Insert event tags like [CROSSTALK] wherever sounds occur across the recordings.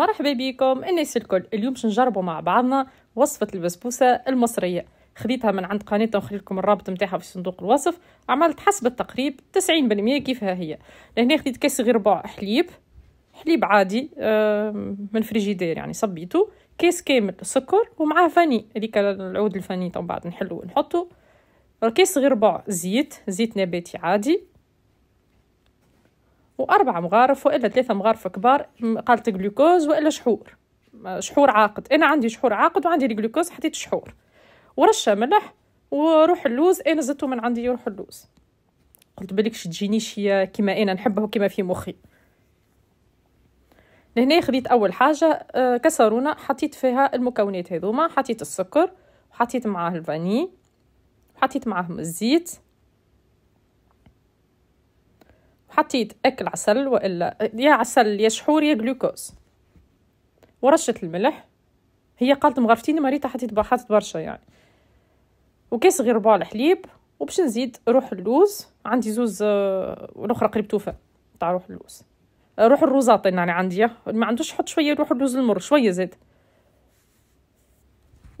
مرحبا بكم الناس الكل اليوم باش نجربوا مع بعضنا وصفه البسبوسه المصريه خديتها من عند قناتنا نخلي لكم الرابط نتاعها في صندوق الوصف عملت حسب التقريب 90% كيفها هي لهنا خديت كاس غير ربع حليب حليب عادي آه، من فريجيدير يعني صبيته كاس كامل سكر ومعاه فاني هذيك العود الفاني طبعا بعد نحلو ونحطو كاس غير ربع زيت زيت نباتي عادي واربع مغارف والا ثلاثه مغارف كبار قالت جلوكوز والا شحور شحور عاقد انا عندي شحور عاقد وعندي الجلوكوز حطيت شحور ورشه ملح وروح اللوز انا زدته من عندي روح اللوز قلت بالكش تجينيش هي كما انا نحبه كما في مخي لهنا خديت اول حاجه آه، كسرونه حطيت فيها المكونات هذوما حطيت السكر وحطيت معاه الفاني وحطيت معاهم الزيت حطيت اكل عسل والا يا عسل يا شحور يا جلوكوز ورشه الملح هي قالت مغرفتين مريته حطيت حطيت برشا يعني وكاس غير ربع الحليب وباش نزيد روح اللوز عندي زوز آه، الاخرى قريب توفى تاع روح اللوز آه، روح الروزات يعني عندي ما عندوش حط شويه روح اللوز المر شويه زيد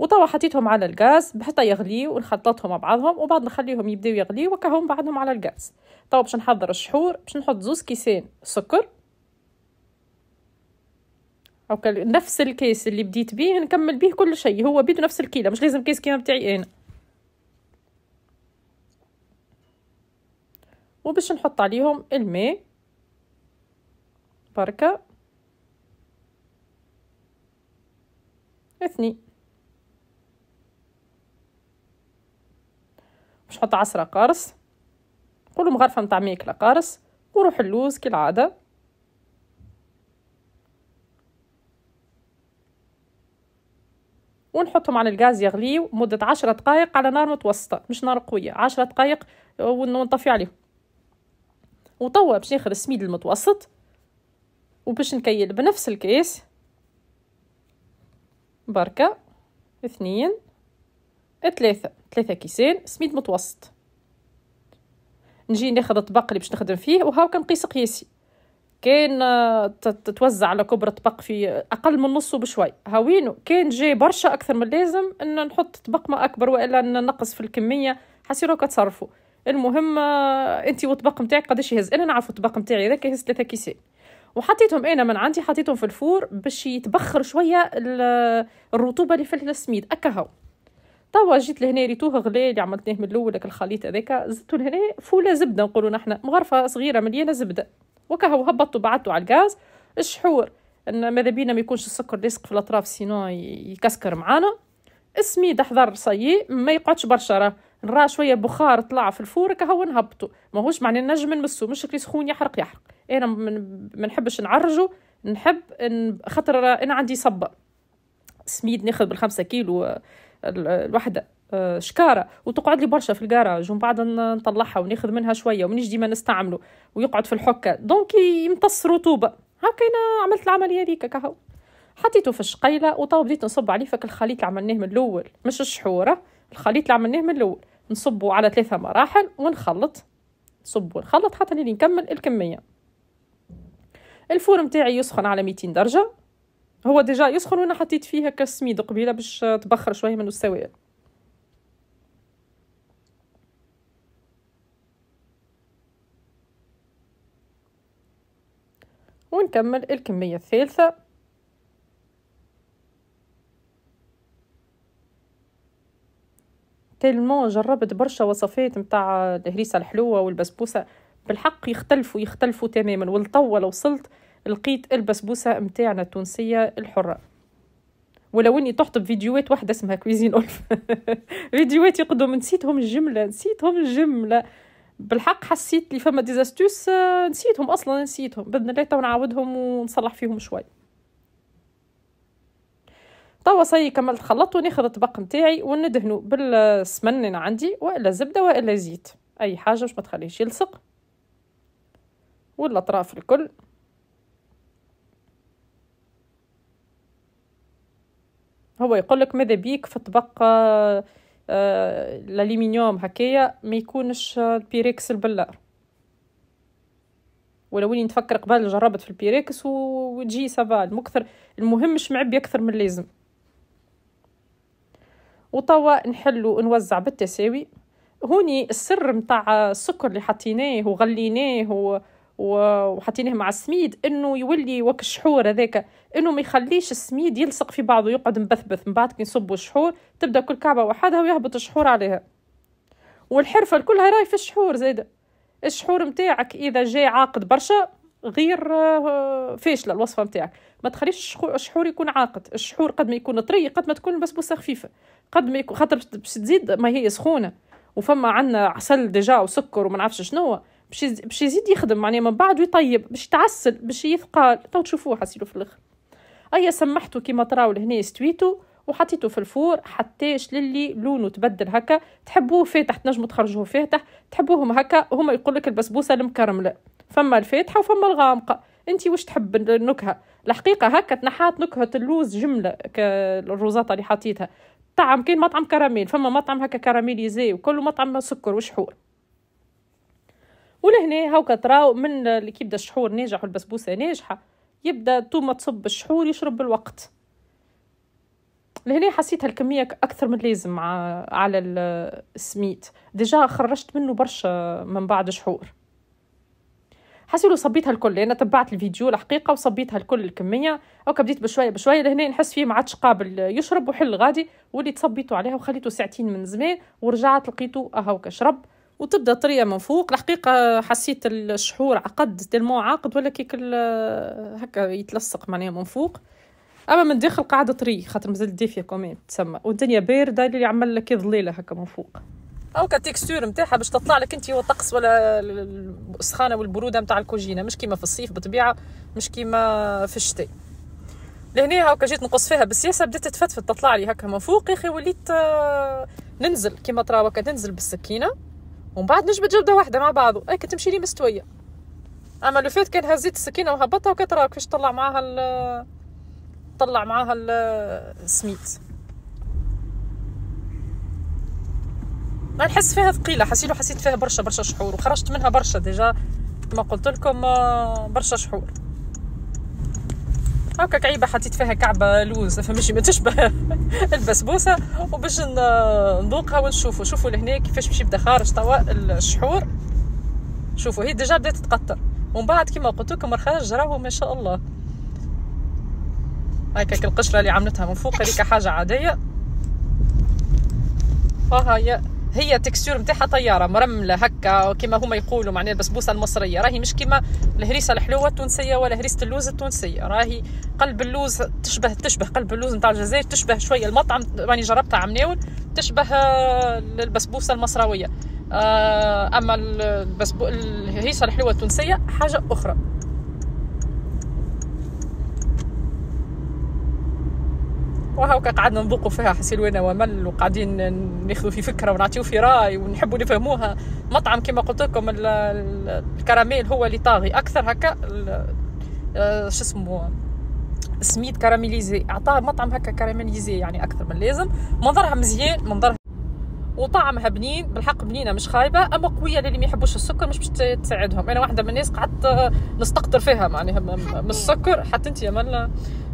وتوا حطيتهم على الغاز حتى يغليو ونخلطهم مع بعضهم وبعد نخليهم يبداو يغليو وكهم بعضهم على الغاز توا باش نحضر الشحور باش نحط زوز كيسين سكر او نفس الكيس اللي بديت بيه نكمل بيه كل شيء هو بيدو نفس الكيلة مش لازم كيس كيما بتاعي انا وباش نحط عليهم الماء بركه اثنين باش نحط عصرة قارص نقولوا مغرفة متاع ماكلة قارص وروح اللوز كالعادة ونحطهم على الغاز يغليو مدة عشرة دقائق على نار متوسطة مش نار قوية عشرة دقائق ونطفي عليهم وتوا باش ناخذ السميد المتوسط وباش نكيل بنفس الكيس بركة اثنين ثلاثة ثلاثة كيسان سميد متوسط نجي ناخد الطبق اللي باش نخدم فيه وهاو كنقيس قياسي كان آه، تتوزع على كبر الطبق في اقل من نصه بشوي هاوينو كان جاي برشا اكثر من اللازم ان نحط طبق ما اكبر والا نقص في الكميه حسيرو كتصرفوا المهم آه، انت والطبق نتاعك قداش يهز انا نعرف الطبق نتاعي هذاك يهز ثلاثة كيسان وحطيتهم انا من عندي حطيتهم في الفور باش يتبخر شويه الرطوبه اللي في السميد اكا هاو توا جيت لهنا ريتوه غلي اللي عملتيه من الاول الخليط هذاك زدتو لهنا فوله زبده نقولوا نحنا مغرفه صغيره مليانه زبده وكهو هبطتو بعتو على الغاز الشحور ان ماذا بينا ما يكونش السكر لاصق في الاطراف سينو يكسكر معانا السميد حضر صيي ما يقعدش برشا راه نرى شويه بخار طلع في الفور كهو نهبطو ماهوش معناه نجم نمسو مش كي سخون يحرق يحرق انا ما نحبش نعرجو نحب خاطر انا عندي صبه سميد ناخذ بالخمسة كيلو الوحده آه، شكاره وتقعد لي برشا في الكراج ومن بعد نطلعها وناخذ منها شويه ومنيش ديما نستعمله ويقعد في الحكه دونك يمتص رطوبه هاكا انا عملت العمليه هذيك كهو حطيته في الشقيله وتو بديت نصب عليه فك الخليط اللي عملناه من الاول مش الشحوره الخليط اللي عملناه من الاول نصبه على ثلاثه مراحل ونخلط نصب ونخلط حتى نكمل الكميه الفور متاعي يسخن على 200 درجه هو ديجا يسخن وانا حطيت فيه هكا السميد قبيله باش تبخر شويه من السوائل ونكمل الكميه الثالثه تلمو جربت برشا وصفات متاع الهريسه الحلوه والبسبوسه بالحق يختلفوا يختلفوا تماما والطول وصلت لقيت البسبوسة متاعنا التونسية الحرة ولو اني طحت فيديوهات واحده اسمها كويزين اولف [LAUGHS] فيديوهات يقدوا نسيتهم الجمله نسيتهم الجمله بالحق حسيت لي فما ديزاستوس نسيتهم اصلا نسيتهم باذن الله تو نعاودهم ونصلح فيهم شوي توا صي كملت خلطت وناخذ الطبق نتاعي وندهنو بالسمن اللي عندي والا زبده والا زيت اي حاجه باش ما تخليش يلصق والاطراف الكل هو يقول لك ماذا بيك في الطبق الالمنيوم آه، آه، هكايا ما يكونش آه، البيريكس البلار ولو نتفكر قبل جربت في البيريكس وتجي سافا المكثر المهم مش معبي اكثر من اللازم وتوا نحلو نوزع بالتساوي هوني السر متاع السكر اللي حطيناه وغليناه وحاطينه مع السميد انه يولي وك الشحور هذاك انه ما يخليش السميد يلصق في بعضه يقعد مبثبث من بعد كي نصبوا الشحور تبدا كل كعبه وحدها ويهبط الشحور عليها والحرفه كلها راي في الشحور زيد الشحور نتاعك اذا جاي عاقد برشا غير آه، فاشله الوصفه نتاعك ما تخليش الشحور يكون عاقد الشحور قد ما يكون طري قد ما تكون بسبوسه خفيفه قد ما يكون خاطر باش تزيد ما هي سخونه وفما عندنا عسل ديجا وسكر وما نعرفش شنو باش باش يزيد يخدم معناها من بعد يطيب باش يتعسل باش يثقال تو تشوفوه حسيلو في الاخر ايا سمحتو كيما تراو لهنا استويتو وحطيته في الفور حتىش للي لونه تبدل هكا تحبوه فاتح تنجمو تخرجوه فاتح تحبوهم هكا هما يقول لك البسبوسه المكرمله فما الفاتحه وفما الغامقه انت واش تحب النكهه الحقيقه هكا تنحات نكهه اللوز جمله كالروزاطه اللي حطيتها طعم كاين مطعم كراميل فما مطعم هكا يزي وكل مطعم سكر وشحور ولهنا هاو كتراو من اللي كيبدا الشحور ناجح والبسبوسه ناجحه يبدا تو ما تصب الشحور يشرب بالوقت لهنا حسيت هالكمية أكثر من لازم على السميت ديجا خرجت منه برشا من بعد شحور حسيت صبيتها الكل انا تبعت الفيديو الحقيقه وصبيتها الكل الكميه أو بديت بشويه بشويه لهنا نحس فيه ما عادش قابل يشرب وحل غادي واللي تصبيتو عليها وخليته ساعتين من زمان ورجعت لقيته أهاوكا شرب وتبدا طريه من فوق الحقيقه حسيت الشحور عقد تلمو عاقد ولا كيك هكا يتلصق معناها من فوق اما من الداخل قاعده طري خاطر مازال دافيه كومين تسمى والدنيا بارده اللي عمل لك ظليله هكا من فوق او كتكستور نتاعها باش تطلع لك انت والطقس ولا السخانه والبروده نتاع الكوجينه مش كيما في الصيف بالطبيعه مش كيما في الشتاء لهنا هاكا جيت نقص فيها بالسياسه بدات تفتفت تطلع لي هكا من فوق يا اخي وليت آه، ننزل كيما ترى تنزل بالسكينه ومن بعد نجبد جبده واحده مع بعضو هكا إيه، تمشي لي مستويه اما لو فات كان هزيت السكينه وهبطها وكترى كيفاش طلع معاها ال طلع معاها السميت نحس فيها ثقيله حسيتو حسيت فيها برشا برشا شحور وخرجت منها برشا ديجا كما قلت لكم آه، برشا شحور هكا كعيبه حطيت فيها كعبه لوز فماشي ما تشبه [LAUGHS] البسبوسه وباش نذوقها ونشوفوا شوفوا لهنا كيفاش باش يبدا خارج توا الشحور شوفوا هي ديجا بدات تقطر ومن بعد كيما قلت لكم الخرج راهو ما شاء الله هاكا القشره اللي عملتها من فوق هذيك حاجه عاديه وهي هي التكستور نتاعها طياره مرمله هكا كيما هما يقولوا معناها البسبوسه المصريه راهي مش كيما الهريسه الحلوه التونسيه ولا هريسه اللوز التونسيه راهي قلب اللوز تشبه تشبه قلب اللوز نتاع الجزائر تشبه شويه المطعم راني جربتها عم ناول تشبه آه، البسبوسه المصراويه آه، اما البسبو الهريسه الحلوه التونسيه حاجه اخرى وهاكا قعدنا نذوقوا فيها حسين وانا ومل وقاعدين ناخذوا في فكره ونعطيو في راي ونحبوا نفهموها مطعم كما قلت لكم الكراميل هو اللي طاغي اكثر هكا آه، شو اسمه سميت كراميليزي عطاه مطعم هكا كراميليزي يعني اكثر من اللازم منظرها مزيان منظرها وطعمها بنين بالحق بنينه مش خايبه اما قويه للي ما يحبوش السكر مش باش تساعدهم انا واحده من الناس قعدت نستقطر فيها معناها من السكر حتى انت يا ملا